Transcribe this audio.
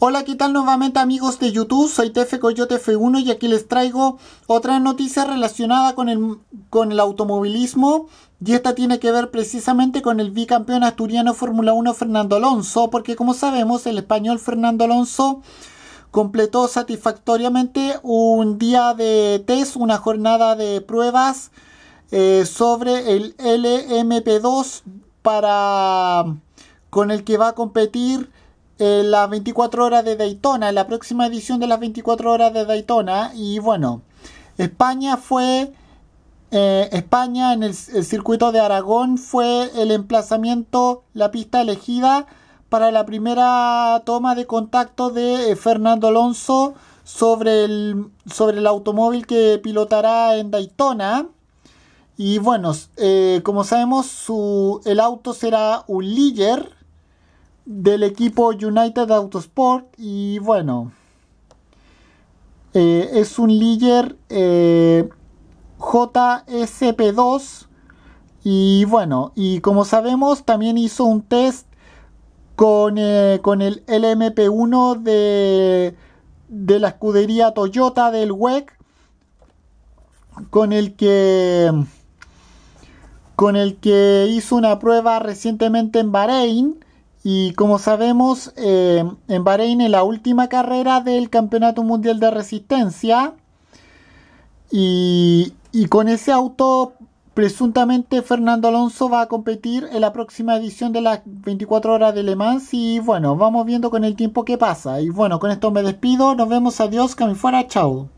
Hola, ¿qué tal nuevamente amigos de YouTube? Soy TF Coyote F1 y aquí les traigo otra noticia relacionada con el, automovilismo y esta tiene que ver precisamente con el bicampeón asturiano Fórmula 1 Fernando Alonso, porque como sabemos el español Fernando Alonso completó satisfactoriamente un día de test, una jornada de pruebas eh, sobre el LMP2 para con el que va a competir las 24 horas de Daytona, la próxima edición de las 24 horas de Daytona. Y bueno, España fue... Eh, España en el, circuito de Aragón fue el emplazamiento, la pista elegida para la primera toma de contacto de eh, Fernando Alonso sobre el, sobre el automóvil que pilotará en Daytona. Y bueno, eh, como sabemos, el auto será un Liger del equipo United Autosport y bueno, eh, es un líder eh, JSP2 y bueno, y como sabemos también hizo un test con, eh, el LMP1 de, de la escudería Toyota del WEC con el que con el que hizo una prueba recientemente en Bahrein y como sabemos, eh, en Bahrein es la última carrera del Campeonato Mundial de Resistencia. Y, con ese auto, presuntamente Fernando Alonso va a competir en la próxima edición de las 24 horas de Le Mans. Y bueno, vamos viendo con el tiempo qué pasa. Y bueno, con esto me despido. Nos vemos. Adiós. Cami fuera. Chao.